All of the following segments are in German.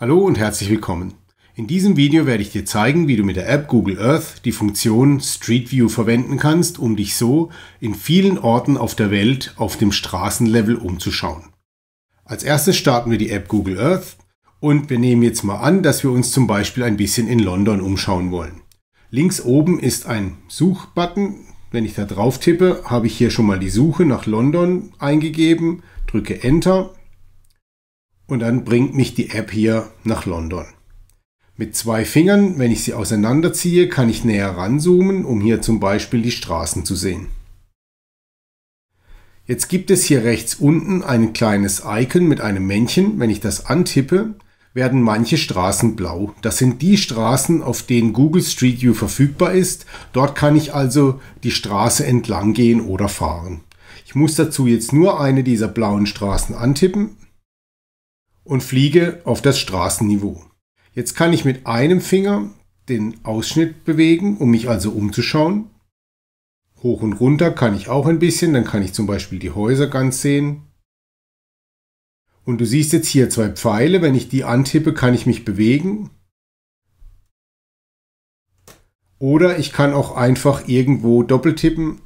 Hallo und herzlich willkommen. In diesem Video werde ich dir zeigen, wie du mit der App Google Earth die Funktion Street View verwenden kannst, um dich so in vielen Orten auf der Welt auf dem Straßenlevel umzuschauen. Als erstes starten wir die App Google Earth und wir nehmen jetzt mal an, dass wir uns zum Beispiel ein bisschen in London umschauen wollen. Links oben ist ein Suchbutton. Wenn ich da drauf tippe, habe ich hier schon mal die Suche nach London eingegeben, drücke Enter und dann bringt mich die App hier nach London. Mit zwei Fingern, wenn ich sie auseinanderziehe, kann ich näher ranzoomen, um hier zum Beispiel die Straßen zu sehen. Jetzt gibt es hier rechts unten ein kleines Icon mit einem Männchen. Wenn ich das antippe, werden manche Straßen blau. Das sind die Straßen, auf denen Google Street View verfügbar ist. Dort kann ich also die Straße entlang gehen oder fahren. Ich muss dazu jetzt nur eine dieser blauen Straßen antippen und fliege auf das Straßenniveau. Jetzt kann ich mit einem Finger den Ausschnitt bewegen, um mich also umzuschauen. Hoch und runter kann ich auch ein bisschen, dann kann ich zum Beispiel die Häuser ganz sehen. Und du siehst jetzt hier zwei Pfeile, wenn ich die antippe, kann ich mich bewegen. Oder ich kann auch einfach irgendwo doppelt tippen,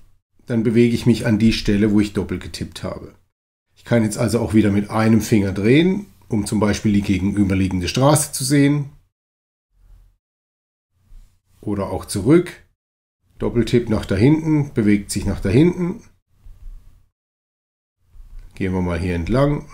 dann bewege ich mich an die Stelle, wo ich doppelt getippt habe. Ich kann jetzt also auch wieder mit einem Finger drehen um zum Beispiel die gegenüberliegende Straße zu sehen. Oder auch zurück. Doppeltipp nach da hinten, bewegt sich nach da hinten. Gehen wir mal hier entlang.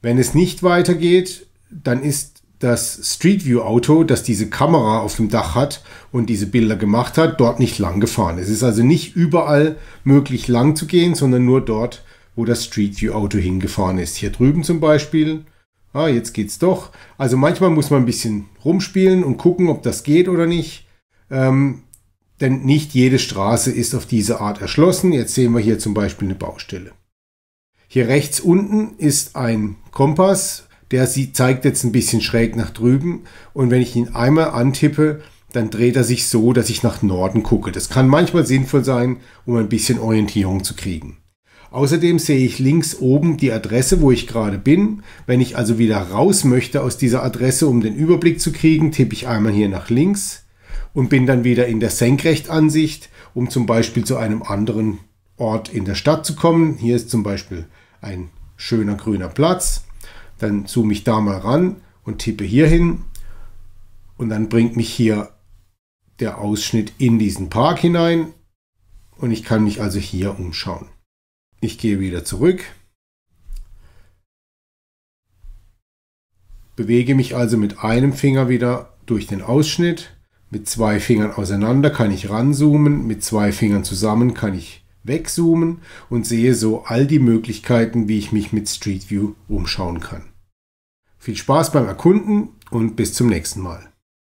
Wenn es nicht weitergeht, dann ist das Street View Auto, das diese Kamera auf dem Dach hat und diese Bilder gemacht hat, dort nicht lang gefahren. Es ist also nicht überall möglich lang zu gehen, sondern nur dort, wo das Street View Auto hingefahren ist. Hier drüben zum Beispiel. Ah, jetzt geht's doch. Also manchmal muss man ein bisschen rumspielen und gucken, ob das geht oder nicht. Ähm, denn nicht jede Straße ist auf diese Art erschlossen. Jetzt sehen wir hier zum Beispiel eine Baustelle. Hier rechts unten ist ein Kompass, der sie zeigt jetzt ein bisschen schräg nach drüben und wenn ich ihn einmal antippe, dann dreht er sich so, dass ich nach Norden gucke. Das kann manchmal sinnvoll sein, um ein bisschen Orientierung zu kriegen. Außerdem sehe ich links oben die Adresse, wo ich gerade bin. Wenn ich also wieder raus möchte aus dieser Adresse, um den Überblick zu kriegen, tippe ich einmal hier nach links und bin dann wieder in der Senkrechtansicht, um zum Beispiel zu einem anderen Ort in der Stadt zu kommen. Hier ist zum Beispiel ein schöner grüner Platz. Dann zoome ich da mal ran und tippe hier hin und dann bringt mich hier der Ausschnitt in diesen Park hinein und ich kann mich also hier umschauen. Ich gehe wieder zurück. Bewege mich also mit einem Finger wieder durch den Ausschnitt. Mit zwei Fingern auseinander kann ich ranzoomen, mit zwei Fingern zusammen kann ich wegzoomen und sehe so all die Möglichkeiten, wie ich mich mit Street View umschauen kann. Viel Spaß beim Erkunden und bis zum nächsten Mal.